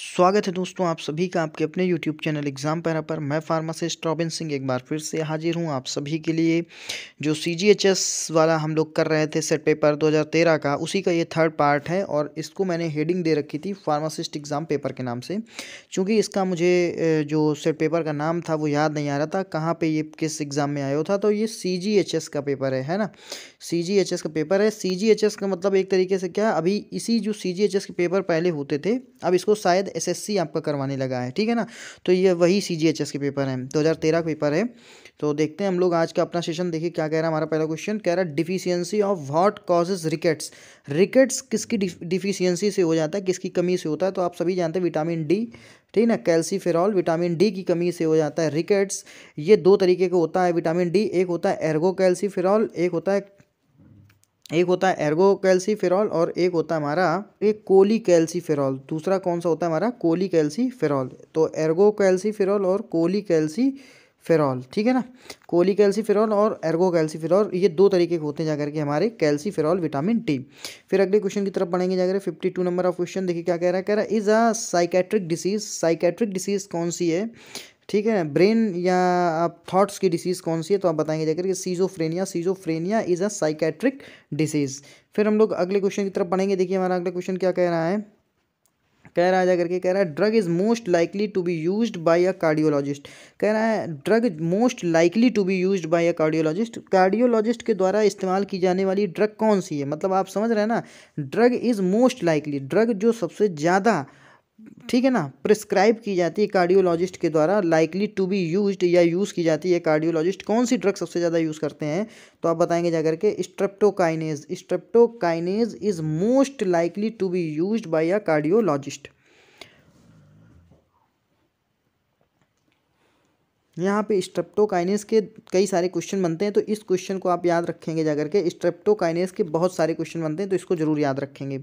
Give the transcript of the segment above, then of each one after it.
स्वागत है दोस्तों आप सभी का आपके अपने YouTube चैनल एग्ज़ाम पैरा पर मैं फार्मासिस्ट रॉबिन सिंह एक बार फिर से हाजिर हूं आप सभी के लिए जो सी वाला हम लोग कर रहे थे सेट पेपर 2013 का उसी का ये थर्ड पार्ट है और इसको मैंने हेडिंग दे रखी थी फार्मासिस्ट एग्ज़ाम पेपर के नाम से चूँकि इसका मुझे जो सेट पेपर का नाम था वो याद नहीं आ रहा था कहाँ पर ये किस एग्ज़ाम में आया था तो ये सी का पेपर है है ना सी का पेपर है सी का मतलब एक तरीके से क्या अभी इसी जो सी के पेपर पहले होते थे अब इसको शायद शायद एसएससी आपका करवाने लगा है ठीक है ना तो ये वही सीजीएचएस के पेपर हैं 2013 का पेपर है तो देखते हैं हम लोग आज का अपना सेशन देखिए क्या कह रहा है हमारा पहला क्वेश्चन कह रहा है deficiency of what causes rickets rickets किसकी डिफिशियंसी से हो जाता है किसकी कमी से होता है तो आप सभी जानते हैं विटामिन डी ठीक है ना कैल्सीफेरॉल विटामिन डी की कमी से हो जाता है रिकेट्स ये दो तरीके का होता है विटामिन डी एक होता है एर्गो कैल्सीफेरॉल एक होता है एक होता है एर्गो कैल्सीफेरॉल और एक होता है हमारा एक कोली कैल्सीफेरॉल दूसरा कौन सा होता है हमारा कोली कैल्सीफेरॉल तो एर्गो कैल्सीफेरॉल और कोली कैल्सी फेरॉल ठीक है ना कोली कैल्सीफेरॉल और एर्गो कैल्सीफेरॉल ये दो तरीके के होते हैं जाकर के हमारे कैल्सीफेरॉल विटामिन टी फिर अगले क्वेश्चन की तरफ पढ़ेंगे जाकर fifty two number of question देखिए क्या कह रहा है कह रहा है is a psychiatric disease psychiatric disease कौन सी है ठीक है ब्रेन या आप थॉट्स की डिसीज़ कौन सी है तो आप बताएंगे जाकर कि schizophrenia schizophrenia is a psychiatric disease फिर हम लोग अगले क्वेश्चन की तरफ पढ़ेंगे देखिए हमारा अगला क्वेश्चन क्या कह रहा है कह रहा है जा करके कह रहा है drug is most likely to be use by a cardiologist कह रहा है drug most likely to be use by a cardiologist cardiologist के द्वारा इस्तेमाल की जाने वाली ड्रग कौन सी है मतलब आप समझ रहे हैं ना drug is most likely drug जो सबसे ज़्यादा ठीक है ना प्रिस्क्राइब की जाती है कार्डियोलॉजिस्ट के द्वारा लाइकली टू बी यूज्ड या यूज़ की जाती है कार्डियोलॉजिस्ट कौन सी ड्रग सबसे ज़्यादा यूज़ करते हैं तो आप बताएंगे जाकर के streptokinase streptokinase is most likely to be used by a cardiologist यहाँ पे स्ट्रेप्टोकाइनेस के कई सारे क्वेश्चन बनते हैं तो इस क्वेश्चन को आप याद रखेंगे जाकर के स्ट्रेप्टोकाइनेस के बहुत सारे क्वेश्चन बनते हैं तो इसको जरूर याद रखेंगे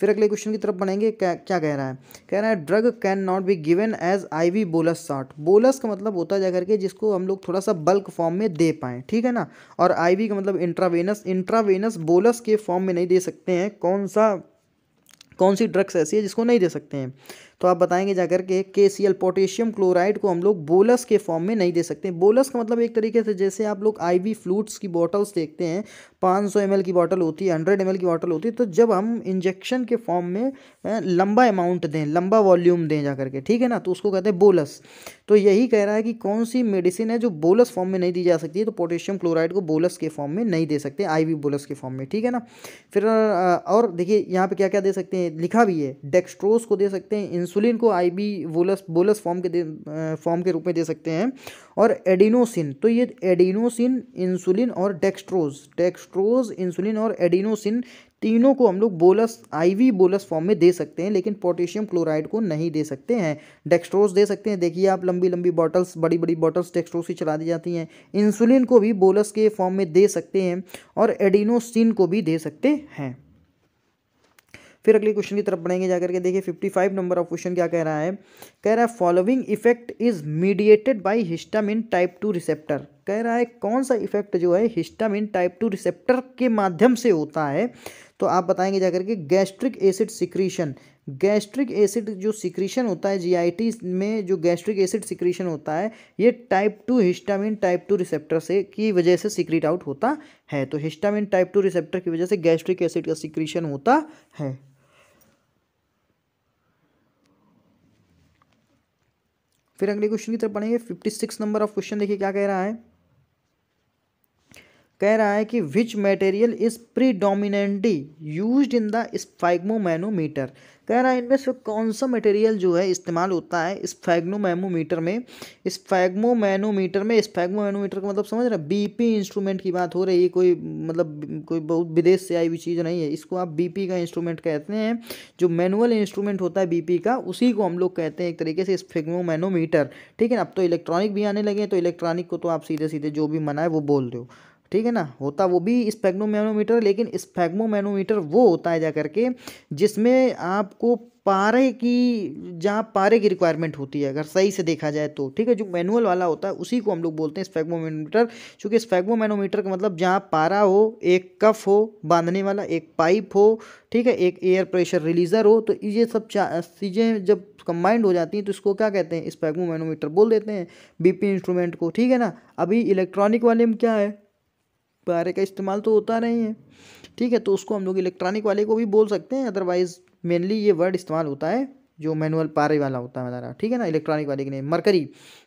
फिर अगले क्वेश्चन की तरफ बढ़ेंगे क्या क्या कह रहा है कह रहा है drug can not be given as IV bolus shot bolus का मतलब होता है जाकर के जिसको हम लोग थोड़ा सा बल्क फॉर्म में दे पाएँ ठीक है ना और आई का मतलब इंट्रावेनस इंट्रावेनस बोलस के फॉर्म में नहीं दे सकते हैं कौन सा कौन सी ड्रग्स ऐसी है जिसको नहीं दे सकते हैं तो आप बताएंगे जाकर के के सी एल पोटेशियम क्लोराइड को हम लोग बोलस के फॉर्म में नहीं दे सकते बोलस का मतलब एक तरीके से जैसे आप लोग आई वी फ्लूट्स की बॉटल्स देखते हैं पाँच सौ एम की बॉटल होती है हंड्रेड एम की बॉटल होती है तो जब हम इंजेक्शन के फॉर्म में लंबा अमाउंट दें लंबा वॉल्यूम दें जा करके ठीक है ना तो उसको कहते हैं बोलस तो यही कह रहा है कि कौन सी मेडिसिन है जो बोलस फॉर्म में नहीं दी जा सकती है तो पोटेशियम क्लोराइड को बोलस के फॉर्म में नहीं दे सकते वी बोलस के फॉर्म में ठीक है ना फिर और देखिए यहाँ पे क्या क्या दे सकते हैं लिखा भी है डेक्स्ट्रोस को दे सकते हैं इंसुलिन को बी वोलस बोलस फॉर्म के फॉर्म के रूप में दे सकते हैं और एडिनोसिन तो ये एडिनोसिन इंसुलिन और डेक्स्ट्रोज डेक्स्ट्रोज इंसुलिन और एडिनोसिन तीनों को हम लोग बोलस आईवी बोलस फॉर्म में दे सकते हैं लेकिन पोटेशियम क्लोराइड को नहीं दे सकते हैं डेक्स्ट्रोज दे सकते हैं देखिए आप लंबी लंबी बॉटल्स बड़ी बड़ी बॉटल्स डेक्स्ट्रोज की चला दी जाती हैं इंसुलिन को भी बोलस के फॉर्म में दे सकते हैं और एडिनोसिन को भी दे सकते हैं फिर अगले क्वेश्चन की तरफ बढ़ेंगे जाकर के देखिए fifty five number of question क्या कह रहा है कह रहा है following effect is mediated by histamine type two receptor कह रहा है कौन सा इफेक्ट जो है हिस्टामिन टाइप टू रिसेप्टर के माध्यम से होता है तो आप बताएंगे जाकर के gastric acid secretion gastric acid जो सिक्रीशन होता है जीआईटी में जो गैस्ट्रिक एसिड सिक्रीशन होता है ये type two histamine type two receptor से की वजह से सिक्रीट आउट होता है तो हिस्टामिन टाइप टू रिसेप्टर की वजह से गैस्ट्रिक एसिड का सिक्रीशन होता है फिर अगले क्वेश्चन की तरफ बढ़ेंगे fifty six number of question देखिए क्या कह रहा है कह रहा है कि which material is predominantly use in the sphygmomanometer कह रहा है इनमें से कौन सा मटेरियल जो है इस्तेमाल होता है स्फैग्नोमैमोमीटर में स्फैग्नोमैनोमीटर में स्फैग्नोमैनोमीटर का मतलब समझ रहे बीपी इंस्ट्रूमेंट की बात हो रही है कोई मतलब कोई बहुत विदेश से आई हुई चीज़ नहीं है इसको आप बीपी का इंस्ट्रूमेंट कहते हैं जो मैनुअल इंस्ट्रूमेंट होता है बी का उसी को हम लोग कहते हैं एक तरीके से स्फैग्नोमैनोमीटर ठीक है अब तो इलेक्ट्रॉनिक भी आने लगे हैं तो इलेक्ट्रॉनिक को तो आप सीधे सीधे जो भी मना है वो बोल रहे हो ठीक है ना होता वो भी स्पेग्नोमैनोमीटर लेकिन स्पेग्मोमैनोमीटर वो होता है जा करके जिसमें आपको पारे की जहाँ पारे की रिक्वायरमेंट होती है अगर सही से देखा जाए तो ठीक है जो मैनुअल वाला होता है उसी को हम लोग बोलते हैं स्पेग्मोमैनोमीटर क्योंकि स्पेग्मोमैनोमीटर का मतलब जहाँ पारा हो एक कफ हो बांधने वाला एक पाइप हो ठीक है एक एयर प्रेशर रिलीज़र हो तो ये सब चीज़ें जब कंबाइंड हो जाती हैं तो इसको क्या कहते हैं स्पेग्मोमैनोमीटर बोल देते हैं बीपी इंस्ट्रूमेंट को ठीक है ना अभी इलेक्ट्रॉनिक वाले में क्या है पारे का इस्तेमाल तो होता नहीं है ठीक है तो उसको हम लोग इलेक्ट्रॉनिक वाले को भी बोल सकते हैं अदरवाइज़ मेनली ये वर्ड इस्तेमाल होता है जो मैनुअल पारे वाला होता है हमारा ठीक है ना इलेक्ट्रॉनिक वाले के नहीं मरकरी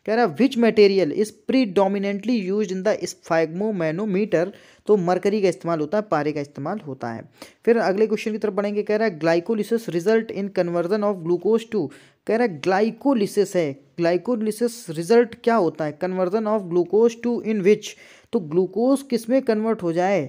कह रहा है which material is predominantly use in the sphygmomanometer तो मरकरी का इस्तेमाल होता है पारे का इस्तेमाल होता है फिर अगले क्वेश्चन की तरफ बढ़ेंगे कह रहा है glycolysis result in conversion of glucose to कह रहा है ग्लाइकोलिसिस है ग्लाइकोलिसिस रिजल्ट क्या होता है conversion of glucose to in which तो ग्लूकोज किस में कन्वर्ट हो जाए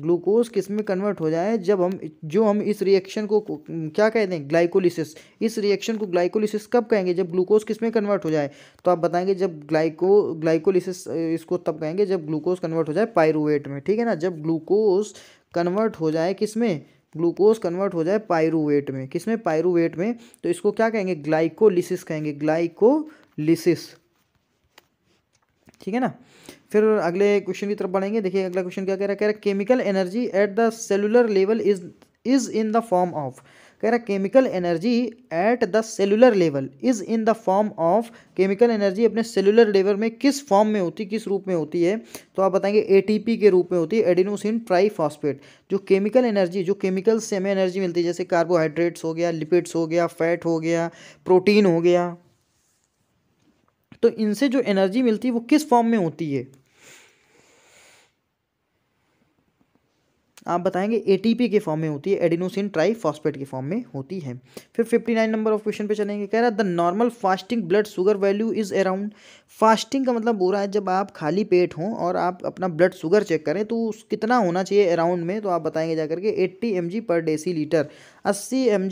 ग्लूकोज किस में कन्वर्ट हो जाए जब हम जो हम इस रिएक्शन को क्या कहते हैं ग्लाइकोलिसिस इस रिएक्शन को ग्लाइकोलिसिस कब कहेंगे जब ग्लूकोज किस में कन्वर्ट हो जाए तो आप बताएंगे जब ग्लाइको ग्लाइकोलिसिस इसको तब कहेंगे जब ग्लूकोज कन्वर्ट हो जाए पायरुवेट में ठीक है ना जब ग्लूकोज कन्वर्ट हो जाए किस में ग्लूकोज कन्वर्ट हो जाए पायरूवेट में किसमें पायरुवेट पायरूवेट में तो इसको क्या कहेंगे ग्लाइकोलिसिस कहेंगे ग्लाइकोलिसिस ठीक है ना फिर अगले क्वेश्चन की तरफ बढ़ेंगे देखिए अगला क्वेश्चन क्या कह रहा है कह रहा है chemical energy at the cellular level is is in the form of कह रहा chemical energy at the cellular level is in the form of chemical energy अपने सेलुलर लेवल में किस फॉर्म में होती किस रूप में होती है तो आप बताएंगे एटीपी के रूप में होती है एडिनोसिन ट्राईफॉस्फेट जो केमिकल एनर्जी जो केमिकल्स से हमें एनर्जी मिलती है जैसे कार्बोहाइड्रेट्स हो गया लिपिड्स हो गया फैट हो गया प्रोटीन हो गया तो इनसे जो एनर्जी मिलती है वो किस फॉर्म में होती है आप बताएंगे एटीपी के फॉर्म में होती है एडिनोसिन ट्राई के फॉर्म में होती है फिर fifty nine number of question पे चलेंगे कह रहा है the normal fasting blood sugar value is around fasting का मतलब हो रहा है जब आप खाली पेट हों और आप अपना ब्लड शुगर चेक करें तो कितना होना चाहिए अराउंड में तो आप बताएंगे जा करके eighty M per deciliter अस्सी एम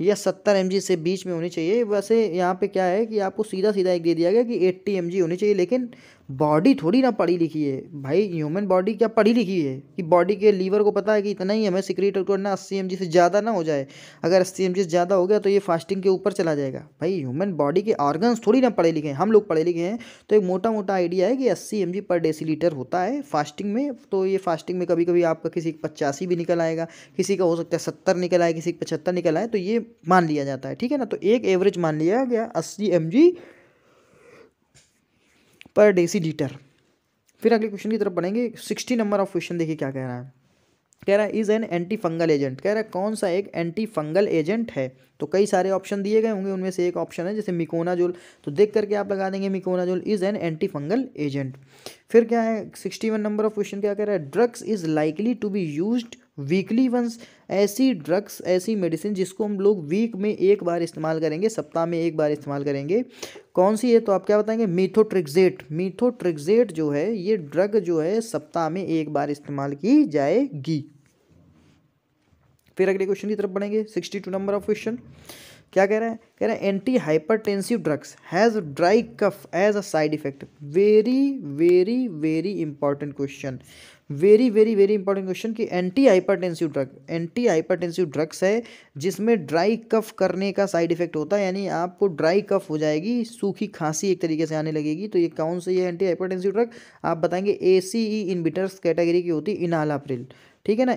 या सत्तर एम से बीच में होनी चाहिए वैसे यहाँ पर क्या है कि आपको सीधा सीधा एक दे दिया गया कि एट्टी एम होनी चाहिए लेकिन बॉडी थोड़ी ना पढ़ी लिखी है भाई ह्यूमन बॉडी क्या पढ़ी लिखी है कि बॉडी के लीवर को पता है कि इतना ही हमें सिक्रेट करना अस्सी एम से ज़्यादा ना हो जाए अगर अस्सी एम से ज़्यादा हो गया तो ये फास्टिंग के ऊपर चला जाएगा भाई ह्यूमन बॉडी के ऑर्गन्स थोड़ी ना पढ़े लिखे हैं हम लोग पढ़े लिखे हैं तो एक मोटा मोटा आइडिया है कि अस्सी एम पर डेसीलीटर होता है फास्टिंग में तो ये फास्टिंग में कभी कभी आपका किसी का पचासी भी निकल आएगा किसी का हो सकता है सत्तर निकल आए किसी का पचहत्तर निकल आए तो ये मान लिया जाता है ठीक है ना तो एक एवरेज मान लिया गया अस्सी एम पर डेसी लीटर फिर अगले क्वेश्चन की तरफ बढ़ेंगे सिक्सटी नंबर ऑफ क्वेश्चन देखिए क्या कह रहा है कह रहा है is an antifungal agent कह रहा है कौन सा एक एंटी फंगल एजेंट है तो कई सारे ऑप्शन दिए गए होंगे उनमें से एक ऑप्शन है जैसे मिकोनाजोल तो देख करके आप लगा देंगे miconazole is an antifungal agent फिर क्या है sixty one number of question क्या कह रहा है drugs is likely to be use weekly once ऐसी ड्रग्स ऐसी मेडिसिन जिसको हम लोग वीक में एक बार इस्तेमाल करेंगे सप्ताह में एक बार इस्तेमाल करेंगे कौन सी है तो आप क्या बताएंगे मीथोट्रिक्जेट मीथोट्रिक्जेट जो है ये ड्रग जो है सप्ताह में एक बार इस्तेमाल की जाएगी फिर अगले क्वेश्चन की तरफ बढ़ेंगे sixty two number of question क्या कह रहे हैं कह रहे हैं antihypertensive drugs has dry cough as a side effect very very very important question very very very important question कि antihypertensive drug antihypertensive drugs है जिसमें ड्राई कफ करने का साइड इफेक्ट होता है यानी आपको ड्राई कफ हो जाएगी सूखी खांसी एक तरीके से आने लगेगी तो ये कौन सी है एंटी हाइपरटेंसिव ड्रग आप बताएंगे ए सी ई इनबिटर्स कैटेगरी की होती इनालाप्रिल ठीक है ना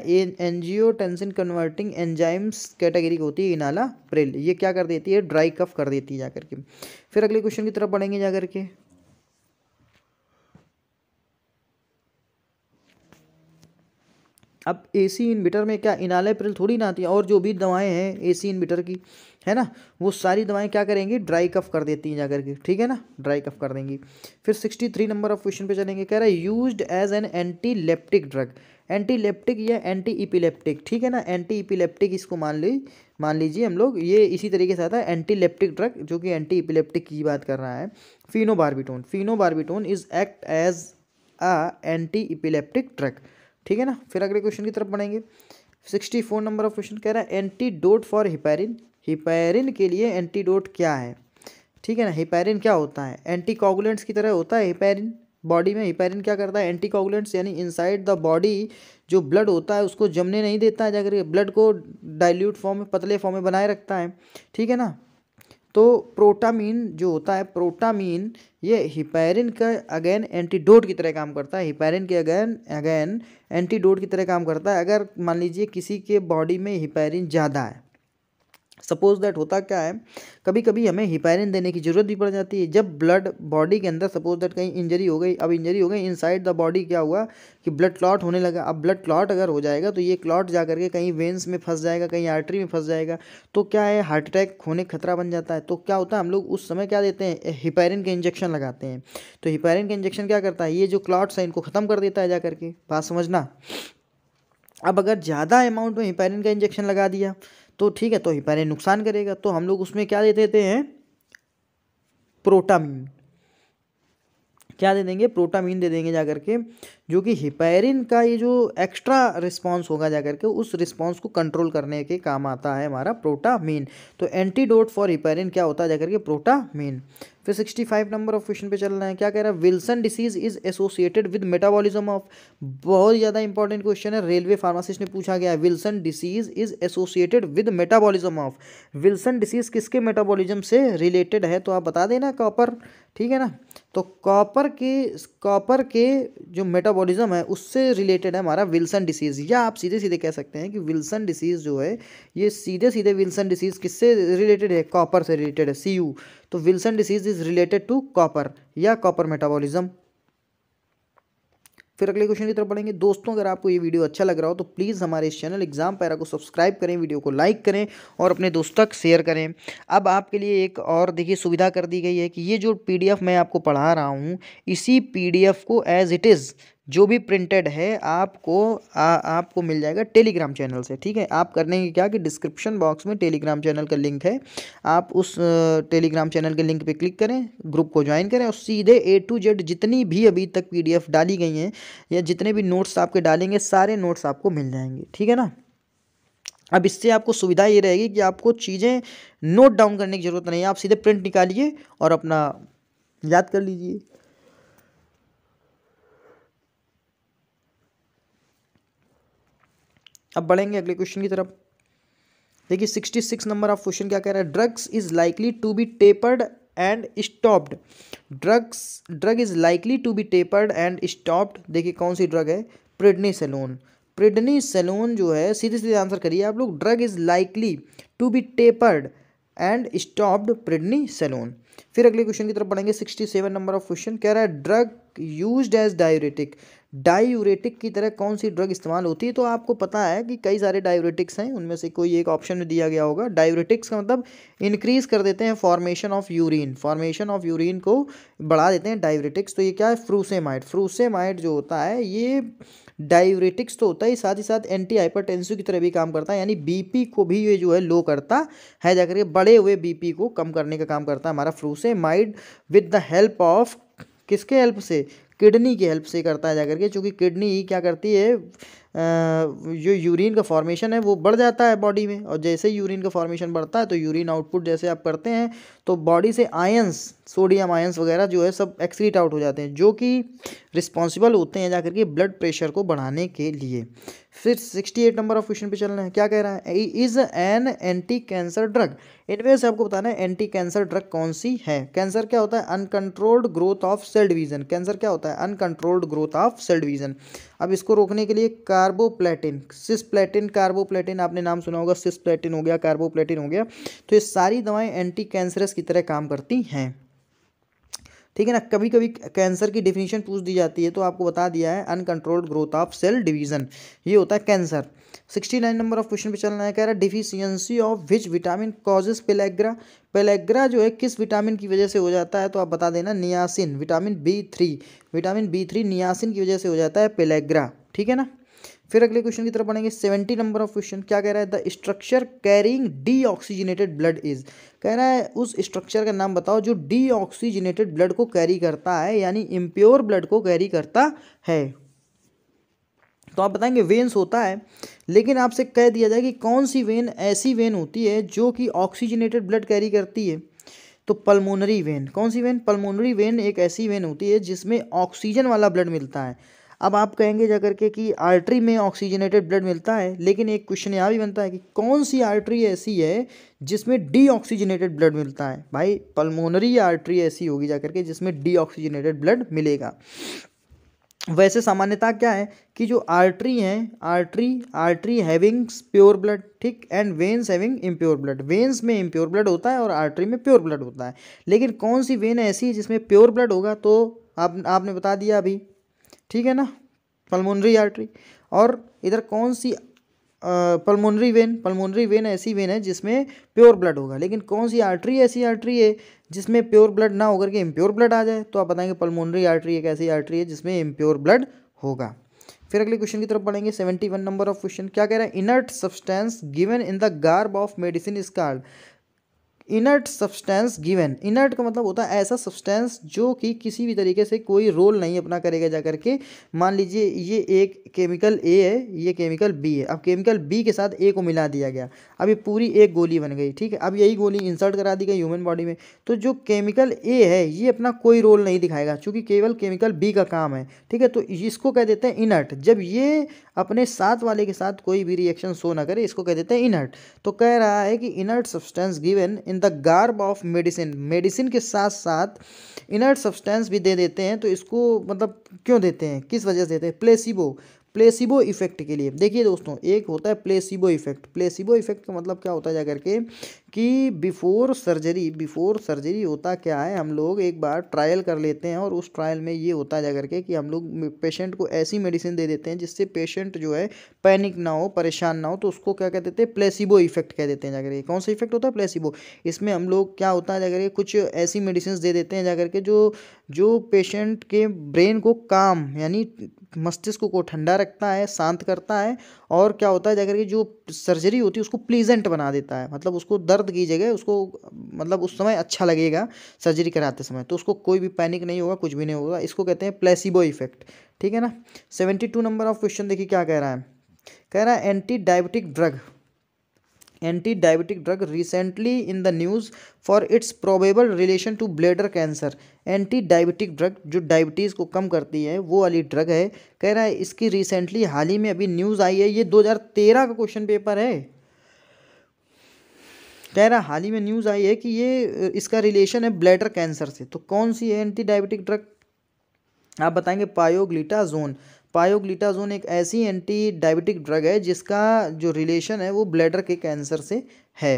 angiotensin converting enzymes category की होती है इनाला प्रेल ये क्या कर देती है ड्राई कफ कर देती है जाकर के फिर अगले क्वेश्चन की तरफ बढ़ेंगे जाकर के अब एसी सी में क्या इनाले प्रिल थोड़ी ना आती है और जो भी दवाएं हैं एसी सी की है ना वो सारी दवाएं क्या करेंगी ड्राई कफ कर देती हैं जाकर के ठीक है ना ड्राई कफ कर देंगी फिर sixty three number of question पे चलेंगे कह रहा है used as an antiepileptic drug antiepileptic या एंटी इपिलेप्टिक ठीक है ना एंटी इपिलेप्टिक इसको मान ली मान लीजिए हम लोग ये इसी तरीके से आता है एंटीलेप्टिक ड्रग जो कि एंटी इपिलेप्टिक की बात कर रहा है phenobarbitone is act as a antiepileptic drug ठीक है ना फिर अगले क्वेश्चन की तरफ बढ़ेंगे sixty four number of question कह रहा है एंटीडोट फॉर हिपैरिन हिपैरिन के लिए एंटीडोट क्या है ठीक है ना हिपैरिन क्या होता है एंटीकोगुलेंट्स की तरह होता है हिपैरिन बॉडी में हिपेरिन क्या करता है एंटीकोगुलेंट्स यानी इनसाइड द बॉडी जो ब्लड होता है उसको जमने नहीं देता है जाकर ब्लड को डाइल्यूट फॉर्म में पतले फॉर्म में बनाए रखता है ठीक है ना तो प्रोटामीन जो होता है प्रोटामीन ये हिपेरिन का अगेन एंटीडोट की तरह काम करता है हिपेरिन के अगेन अगेन एंटीडोट की तरह काम करता है अगर मान लीजिए किसी के बॉडी में हिपेरिन ज़्यादा है सपोज दैट होता क्या है कभी कभी हमें हिपायरिन देने की ज़रूरत भी पड़ जाती है जब ब्लड बॉडी के अंदर सपोज दैट कहीं इंजरी हो गई अब इंजरी हो गई इनसाइड द बॉडी क्या हुआ कि ब्लड क्लॉट होने लगा अब ब्लड क्लॉट अगर हो जाएगा तो ये क्लॉट जा करके कहीं वेंस में फंस जाएगा कहीं आर्टरी में फंस जाएगा तो क्या है हार्ट अटैक होने खतरा बन जाता है तो क्या होता है हम लोग उस समय क्या देते हैं हिपायरिन के इंजेक्शन लगाते हैं तो हिपायरिन का इंजेक्शन क्या करता है ये जो क्लॉट्स हैं इनको ख़त्म कर देता है जा करके बात समझना अब अगर ज़्यादा अमाउंट में हिपायरिन का इंजेक्शन लगा दिया तो ठीक है तो पहले नुकसान करेगा तो हम लोग उसमें क्या दे देते हैं प्रोटामीन क्या दे देंगे प्रोटामिन दे देंगे जा करके जो कि हिपेरिन का ये जो एक्स्ट्रा रिस्पॉन्स होगा जा करके उस रिस्पॉन्स को कंट्रोल करने के काम आता है हमारा प्रोटामीन तो एंटीडोट फॉर हिपेरिन क्या होता है जा करके प्रोटामीन फिर sixty five number of question पे चल रहे हैं क्या कह रहा है Wilson disease is associated with metabolism of बहुत ज़्यादा इंपॉर्टेंट क्वेश्चन है रेलवे फार्मासिस्ट ने पूछा गया है Wilson disease is associated with metabolism of Wilson disease किसके मेटाबॉलिज्म से रिलेटेड है तो आप बता देना कॉपर ठीक है ना तो कॉपर के कॉपर के जो मेटाबॉलिज्म मेटाबॉलिज्म है उससे रिलेटेड है हमारा विल्सन डिसीज़ या आप सीधे सीधे कह सकते हैं कि विल्सन डिसीज़ जो है ये सीधे सीधे विल्सन डिसीज़ किससे रिलेटेड है कॉपर से रिलेटेड है सी तो Wilson disease is related to copper या कॉपर मेटाबॉलिज्म फिर अगले क्वेश्चन की तरफ पढ़ेंगे दोस्तों अगर आपको ये वीडियो अच्छा लग रहा हो तो प्लीज़ हमारे इस चैनल एग्जाम पैरा को सब्सक्राइब करें वीडियो को लाइक करें और अपने दोस्तों तक शेयर करें अब आपके लिए एक और देखिए सुविधा कर दी गई है कि ये जो पीडीएफ मैं आपको पढ़ा रहा हूँ इसी पीडीएफ को एज इट इज़ जो भी प्रिंटेड है आपको आ, आपको मिल जाएगा टेलीग्राम चैनल से ठीक है आप के क्या कि डिस्क्रिप्शन बॉक्स में टेलीग्राम चैनल का लिंक है आप उस टेलीग्राम चैनल के लिंक पे क्लिक करें ग्रुप को ज्वाइन करें और सीधे ए टू जेड जितनी भी अभी तक पीडीएफ डाली गई हैं या जितने भी नोट्स आपके डालेंगे सारे नोट्स आपको मिल जाएंगे ठीक है ना अब इससे आपको सुविधा ये रहेगी कि आपको चीज़ें नोट डाउन करने की ज़रूरत नहीं है आप सीधे प्रिंट निकालिए और अपना याद कर लीजिए अब बढ़ेंगे अगले क्वेश्चन की तरफ देखिए sixty six number of question क्या कह रहा है drugs is likely to be tapered and stopped drugs drug is likely to be tapered and stopped देखिए कौन सी ड्रग है प्रिडनी सेलोन प्रिडनी सेलोन जो है सीधे सीधे आंसर करिए आप लोग drug is likely to be tapered and stopped prednisolone फिर अगले क्वेश्चन की तरफ बढ़ेंगे sixty seven number of question कह रहा है drug use as diuretic diuretic की तरह कौन सी ड्रग इस्तेमाल होती है तो आपको पता है कि कई सारे डायूरेटिक्स हैं उनमें से कोई एक ऑप्शन में दिया गया होगा डायूरेटिक्स का मतलब इंक्रीज़ कर देते हैं formation of urine formation of urine को बढ़ा देते हैं डायूरेटिक्स तो ये क्या है फ्रूसेमाइड फ्रूसेमाइड जो होता है ये डायूरेटिक्स तो होता ही साथ ही साथ एंटी हाइपरटेंसिव की तरह भी काम करता है यानी बी को भी ये जो है लो करता है जाकर के बढ़े हुए बी को कम करने का काम करता है हमारा frusemide with the help of किसके हेल्प से किडनी की हेल्प से करता है जाकर के चूँकि किडनी क्या करती है जो यूरिन का फॉर्मेशन है वो बढ़ जाता है बॉडी में और जैसे यूरिन का फॉर्मेशन बढ़ता है तो यूरिन आउटपुट जैसे आप करते हैं तो बॉडी से आयंस सोडियम आयंस वगैरह जो है सब एक्सक्रीट आउट हो जाते हैं जो कि रिस्पॉन्सिबल होते हैं जाकर के ब्लड प्रेशर को बढ़ाने के लिए फिर sixty eight number of question पे चल रहे हैं क्या कह रहा है is an anticancer drug इनमें से आपको बताना है एंटी कैंसर ड्रग कौन सी है कैंसर क्या होता है uncontrolled growth of cell division cancer क्या होता है uncontrolled growth of cell division अब इसको रोकने के लिए कार्बोप्लेटिन प्लेटिन कार्बोप्लेटिन आपने नाम सुना होगा प्लेटिन हो गया कार्बोप्लेटिन हो गया तो ये सारी दवाएं एंटी कैंसरस की तरह काम करती हैं ठीक है ना कभी कभी कैंसर की डेफिनेशन पूछ दी जाती है तो आपको बता दिया है uncontrolled growth of cell division ये होता है cancer sixty nine number of question पे चलना है कह रहा है deficiency of which vitamin causes pellagra pellagra जो है किस विटामिन की वजह से हो जाता है तो आप बता देना niacin vitamin B three vitamin B three niacin की वजह से हो जाता है पेलेग्रा ठीक है ना फिर अगले क्वेश्चन की तरफ बढ़ेंगे सेवेंटी नंबर ऑफ क्वेश्चन क्या कह रहा है the structure carrying deoxygenated blood is कह रहा है उस स्ट्रक्चर का नाम बताओ जो डी ऑक्सीजनेटेड ब्लड को कैरी करता है यानी इम्प्योर ब्लड को कैरी करता है तो आप बताएंगे वेन्स होता है लेकिन आपसे कह दिया जाए कि कौन सी वेन ऐसी वेन होती है जो कि ऑक्सीजनेटेड ब्लड कैरी करती है तो पल्मोनरी वेन कौन सी वेन पल्मोनरी वेन एक ऐसी वेन होती है जिसमें ऑक्सीजन वाला ब्लड मिलता है अब आप कहेंगे जाकर के कि आर्टरी में ऑक्सीजनेटेड ब्लड मिलता है लेकिन एक क्वेश्चन यहाँ भी बनता है कि कौन सी आर्टरी ऐसी है जिसमें डीऑक्सीजनेटेड ब्लड मिलता है भाई पल्मोनरी आर्टरी ऐसी होगी जा के जिसमें डीऑक्सीजनेटेड ब्लड मिलेगा वैसे सामान्यता क्या है कि जो आर्टरी हैं artery artery havings pure blood ठीक and veins having impure blood veins में इम्प्योर ब्लड होता है और आर्टरी में प्योर ब्लड होता है लेकिन कौन सी वेन ऐसी है जिसमें प्योर ब्लड होगा तो आप आपने बता दिया अभी ठीक है ना पल्मोनरी आर्टरी और इधर कौन सी पल्मोनरी वेन पल्मोनरी वेन ऐसी वेन है जिसमें प्योर ब्लड होगा लेकिन कौन सी आर्टरी ऐसी आर्टरी है जिसमें प्योर ब्लड ना होकर के इम्प्योर ब्लड आ जाए तो आप बताएंगे पल्मोनरी आर्टरी एक ऐसी आर्टरी है जिसमें इम्प्योर ब्लड होगा फिर अगले क्वेश्चन की तरफ बढ़ेंगे seventy one number of question क्या कह रहा है inert substance given in the garb of medicine is called inert substance given inert का मतलब होता है ऐसा सब्सटेंस जो कि किसी भी तरीके से कोई रोल नहीं अपना करेगा जा करके मान लीजिए ये एक केमिकल ए है ये केमिकल बी है अब केमिकल बी के साथ ए को मिला दिया गया अब ये पूरी एक गोली बन गई ठीक है अब यही गोली इंसर्ट करा दी गई ह्यूमन बॉडी में तो जो केमिकल ए है ये अपना कोई रोल नहीं दिखाएगा चूँकि केवल केमिकल बी का काम है ठीक है तो इसको कह देते हैं इनर्ट जब ये अपने साथ वाले के साथ कोई भी रिएक्शन शो ना करे इसको कह देते हैं इनर्ट तो कह रहा है कि inert substance given in in the garb of medicine medicine के साथ साथ इनर्ट सब्सटेंस भी दे देते हैं तो इसको मतलब क्यों देते हैं किस वजह से देते हैं प्लेसिबो प्लेसिबो इफेक्ट के लिए देखिए दोस्तों एक होता है प्लेसिबो इफेक्ट प्लेसिबो इफेक्ट का मतलब क्या होता है जाकर के कि बिफ़ोर सर्जरी बिफ़ोर सर्जरी होता क्या है हम लोग एक बार ट्रायल कर लेते हैं और उस ट्रायल में ये होता जा करके कि हम लोग पेशेंट को ऐसी मेडिसिन दे देते हैं जिससे पेशेंट जो है पैनिक ना हो परेशान ना हो तो उसको क्या कह देते हैं प्लेसिबो इफेक्ट कह देते हैं जाकर के कौन सा इफेक्ट होता है प्लेसिबो इसमें हम लोग क्या होता है जाकर के कुछ ऐसी मेडिसिन दे देते हैं जाकर के जो जो पेशेंट के ब्रेन को काम यानी मस्तिष्क को ठंडा रखता है शांत करता है और क्या होता है जाकर के जो सर्जरी होती है उसको प्लीजेंट बना देता है मतलब उसको दर्द मत कीजिएगा जगह उसको मतलब उस समय अच्छा लगेगा सर्जरी कराते समय तो उसको कोई भी पैनिक नहीं होगा कुछ भी नहीं होगा इसको कहते हैं प्लेसिबो इफेक्ट ठीक है ना seventy two number of question देखिए क्या कह रहा है कह रहा है antidiabetic drug antidiabetic drug recently in the news for its probable relation to bladder cancer antidiabetic drug जो डायबिटीज़ को कम करती है वो वाली ड्रग है कह रहा है इसकी रिसेंटली हाल ही में अभी न्यूज़ आई है ये 2013 का क्वेश्चन पेपर है कह रहा हाल ही में न्यूज़ आई है कि ये इसका रिलेशन है ब्लैडर कैंसर से तो कौन सी है एंटी डायबिटिक ड्रग आप बताएंगे पायोग्लिटाजोन पायोग्लिटाजोन एक ऐसी एंटी डायबिटिक ड्रग है जिसका जो रिलेशन है वो ब्लैडर के कैंसर से है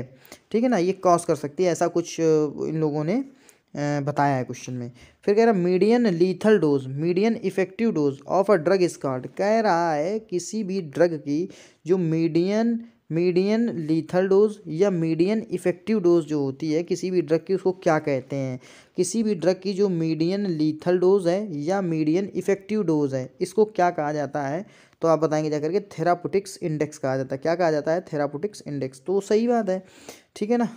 ठीक है ना ये कॉज कर सकती है ऐसा कुछ इन लोगों ने बताया है क्वेश्चन में फिर कह रहा median lethal dose median effective dose of a drug is called कह रहा है किसी भी ड्रग की जो मीडियन मीडियन लीथल डोज या मीडियन इफ़ेक्टिव डोज जो होती है किसी भी ड्रग की उसको क्या कहते हैं किसी भी ड्रग की जो मीडियन लीथल डोज है या मीडियन इफ़ेक्टिव डोज है इसको क्या कहा जाता है तो आप बताएंगे जाकर के थेरापुटिक्स इंडेक्स कहा जाता है क्या कहा जाता है थेरापुटिक्स इंडेक्स तो सही बात है ठीक है ना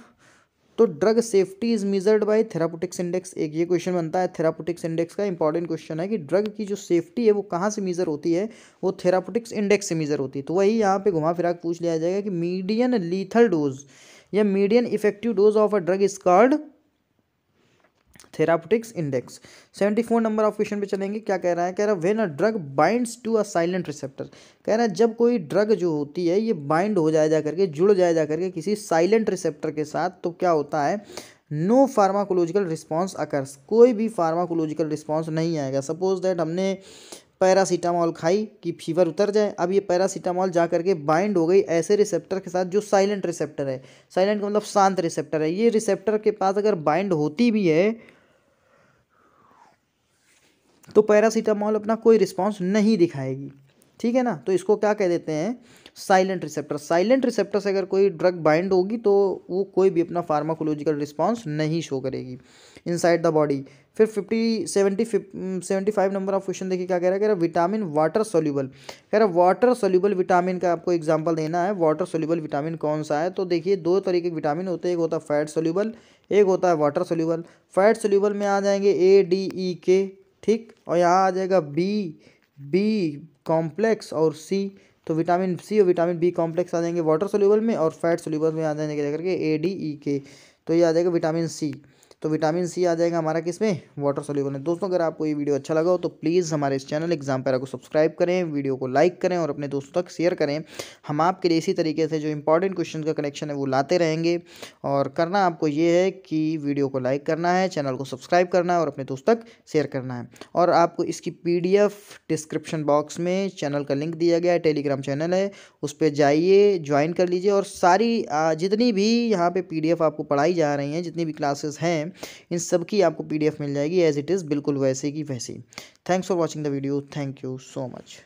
तो drug safety is measured by therapeutics index एक ये क्वेश्चन बनता है थेरापोटिक्स इंडेक्स का इंपॉर्टेंट क्वेश्चन है कि ड्रग की जो सेफ्टी है वो कहाँ से मेजर होती है वो थेरापोटिक्स इंडेक्स से मेजर होती है तो वही यहाँ पे घुमा फिरा पूछ लिया जाएगा कि मीडियन लीथल डोज या median effective dose of a drug is called therapeutics index seventy four number of question पे चलेंगे क्या कह रहा है कह रहा है when a drug binds to a silent receptor कह रहा है जब कोई ड्रग जो होती है ये बाइंड हो जाए जा करके जुड़ जाए जा करके किसी साइलेंट रिसेप्टर के साथ तो क्या होता है नो फार्माकोलॉजिकल रिस्पॉन्स अकर्स कोई भी फार्माकोलॉजिकल रिस्पॉन्स नहीं आएगा सपोज दैट हमने पैरासीटामॉल खाई कि फीवर उतर जाए अब ये पैरासीटामॉल जा करके बाइंड हो गई ऐसे रिसेप्टर के साथ जो साइलेंट रिसेप्टर है साइलेंट का मतलब शांत रिसेप्टर है ये रिसेप्टर के पास अगर बाइंड होती भी है तो पैरासीटामॉल अपना कोई रिस्पॉन्स नहीं दिखाएगी ठीक है ना तो इसको क्या कह देते हैं साइलेंट रिसेप्टर साइलेंट रिसेप्टर से अगर कोई ड्रग बाइंड होगी तो वो कोई भी अपना फार्माकोलॉजिकल रिस्पॉन्स नहीं शो करेगी इनसाइड द बॉडी फिर fifty seventy seventy five number of question देखिए क्या कह रहा है कह रहा विटामिन वाटर सोल्यूबल कह रहा है वाटर सोल्यूबल विटामिन का आपको एग्जाम्पल देना है वाटर सोल्यूबल विटामिन कौन सा है तो देखिए दो तरीके के विटामिन होते हैं एक होता है फैट सोल्यूबल एक होता है वाटर सोल्यूबल फैट सोल्यूबल में आ जाएंगे ए डी ई के ठीक और यहाँ आ जाएगा बी बी कॉम्प्लेक्स और सी तो विटामिन सी और विटामिन बी कॉम्प्लेक्स आ जाएंगे वाटर सोल्यूबल में और फैट सोल्यूबल में आ जाएंगे के ए डी ई के तो ये आ जाएगा विटामिन सी तो विटामिन सी आ जाएगा हमारा किसमें वाटर सोल्यूबल में दोस्तों अगर आपको ये वीडियो अच्छा लगा हो तो प्लीज़ हमारे इस चैनल एग्जाम पैरा को सब्सक्राइब करें वीडियो को लाइक करें और अपने दोस्तों तक शेयर करें हम आपके लिए इसी तरीके से जो इंपॉर्टेंट क्वेश्चन का कनेक्शन है वो लाते रहेंगे और करना आपको ये है कि वीडियो को लाइक करना है चैनल को सब्सक्राइब करना है और अपने दोस्त तक शेयर करना है और आपको इसकी पी डिस्क्रिप्शन बॉक्स में चैनल का लिंक दिया गया है टेलीग्राम चैनल है उस पर जाइए ज्वाइन कर लीजिए और सारी जितनी भी यहाँ पर पी आपको पढ़ाई जा रही हैं जितनी भी क्लासेस हैं इन सब की आपको पीडीएफ मिल जाएगी एज इट इज़ बिल्कुल वैसे की वैसी thanks for watching the video thank you so much